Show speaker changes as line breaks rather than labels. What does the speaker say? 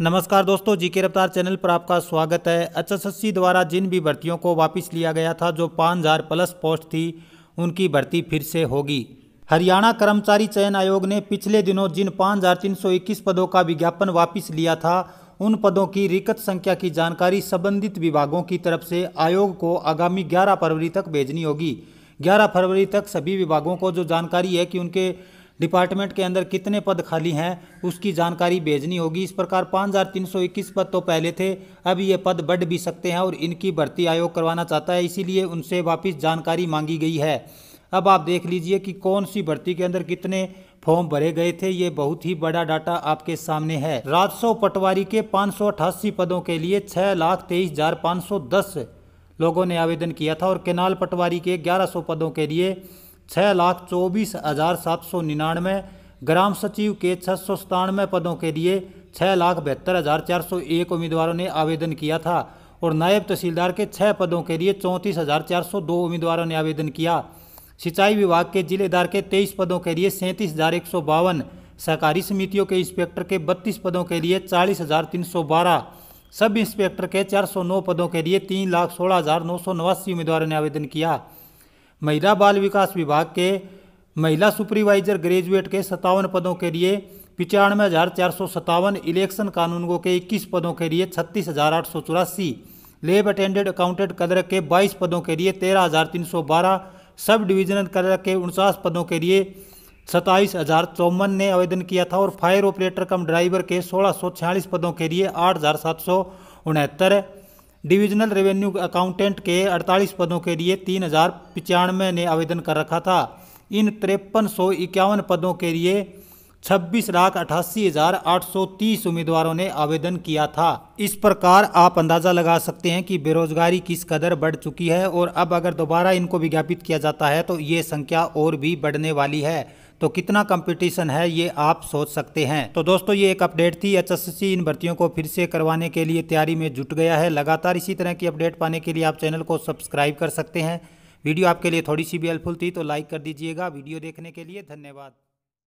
नमस्कार दोस्तों जीके रफ्तार चैनल पर आपका स्वागत है एचएसएससी द्वारा जिन भी भर्तियों को वापस लिया गया था जो पाँच हज़ार प्लस पोस्ट थी उनकी भर्ती फिर से होगी हरियाणा कर्मचारी चयन आयोग ने पिछले दिनों जिन पाँच हज़ार तीन सौ इक्कीस पदों का विज्ञापन वापस लिया था उन पदों की रिकत संख्या की जानकारी संबंधित विभागों की तरफ से आयोग को आगामी ग्यारह फरवरी तक भेजनी होगी ग्यारह फरवरी तक सभी विभागों को जो जानकारी है कि उनके डिपार्टमेंट के अंदर कितने पद खाली हैं उसकी जानकारी भेजनी होगी इस प्रकार 5,321 पद तो पहले थे अब ये पद बढ़ भी सकते हैं और इनकी भर्ती आयोग करवाना चाहता है इसीलिए उनसे वापस जानकारी मांगी गई है अब आप देख लीजिए कि कौन सी भर्ती के अंदर कितने फॉर्म भरे गए थे ये बहुत ही बड़ा डाटा आपके सामने है राजस्व पटवारी के पाँच पदों के लिए छः लाख तेईस हजार पाँच सौ दस लोगों ने आवेदन किया था और केनाल पटवारी के ग्यारह सौ पदों के लिए छः लाख चौबीस हज़ार सात सौ निन्यानवे ग्राम सचिव के छः सौ सतानवे पदों के लिए छः लाख बहत्तर हज़ार चार सौ एक उम्मीदवारों ने आवेदन किया था और नायब तहसीलदार के छः पदों के लिए चौंतीस हज़ार चार सौ दो उम्मीदवारों ने आवेदन किया सिंचाई विभाग के जिलेदार के तेईस पदों के लिए सैंतीस हज़ार एक सौ बावन सहकारी समितियों के इंस्पेक्टर के बत्तीस पदों के लिए चालीस हज़ार तीन सौ बारह सब इंस्पेक्टर के चार सौ नौ पदों के लिए तीन लाख सोलह हज़ार नौ सौ नवासी उम्मीदवारों ने आवेदन किया महिला बाल विकास विभाग के महिला सुपरवाइजर ग्रेजुएट के सत्तावन पदों के लिए पिचानवे हज़ार चार सौ सत्तावन इलेक्शन कानूनों के इक्कीस पदों के लिए छत्तीस हज़ार आठ सौ चौरासी लेब अटेंडेड अकाउंटेंट कलर के बाईस पदों के लिए तेरह हज़ार तीन सौ बारह सब डिविजनल कलर के उनचास पदों के लिए सत्ताईस हज़ार चौवन ने आवेदन किया था और फायर ऑपरेटर कम ड्राइवर के सोलह सौ छियालीस पदों के लिए आठ हज़ार सात सौ उनहत्तर डिविजनल रेवेन्यू अकाउंटेंट के 48 पदों के लिए तीन हज़ार पचानवे ने आवेदन कर रखा था इन तिरपन सौ इक्यावन पदों के लिए छब्बीस लाख अठासी हजार आठ सौ तीस उम्मीदवारों ने आवेदन किया था इस प्रकार आप अंदाजा लगा सकते हैं कि बेरोजगारी किस कदर बढ़ चुकी है और अब अगर दोबारा इनको विज्ञापित किया जाता है तो ये संख्या और भी बढ़ने वाली है तो कितना कंपटीशन है ये आप सोच सकते हैं तो दोस्तों ये एक अपडेट थी एच इन भर्तियों को फिर से करवाने के लिए तैयारी में जुट गया है लगातार इसी तरह की अपडेट पाने के लिए आप चैनल को सब्सक्राइब कर सकते हैं वीडियो आपके लिए थोड़ी सी भी हेल्पफुल थी तो लाइक कर दीजिएगा वीडियो देखने के लिए धन्यवाद